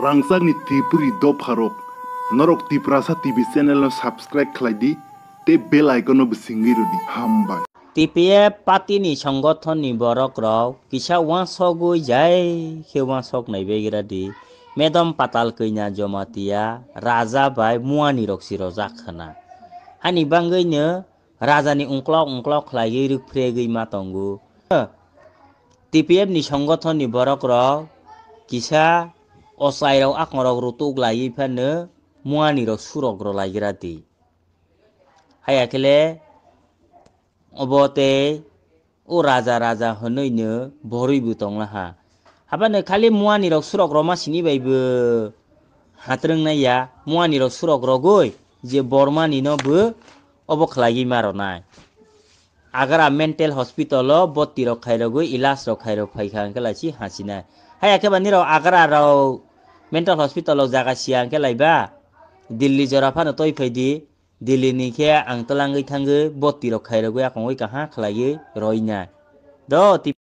rangsak ni tipuri dop harok norok tiprasa tv channel no subscribe khlaidi te bell icon no bisingiru di hamba Tipe party ni সংগঠন ni borok rok kisa wan sogui jai he wan sok nai begira di medom patal kainya jomatia raja bai muani roksi rozak jakhana hani bangganya bangaino rajani ungklok ungklok khlaiye rukpre gei matongu TPF ni সংগঠন ni borok raw, kisa অসাইরাও আকরগ্রো তগলাই ফানো মুয়ানির সুরগ্র লাইগিরাতি হায়াখেলে অবতে ও রাজা রাজা হনৈনো বরৈবু তংলাহা হাবানো খালি মুয়ানির সুরগ্র মাসিনি বাইবো হাতরংনাইয়া মুয়ানির সুরগ্র গই যে বর্মানিনবো অবখলাগি মারনায় আগারা মেন্টেল হসপিটাল বত্তি রখাই রগো ইলাজ রখাই রফাইখানকে লাইছি হাসিনায় হাই একেবারে আগারা রাও মেন্টাল হসপিটালাव জায়গা सियांखे लायबा দিল্লি জরাফানো তৈফাইদি দিল্লিনিকে আংতলাঙ্গै थाङो बत्ति रखाइरगै आखङै काहा खालायो रयना द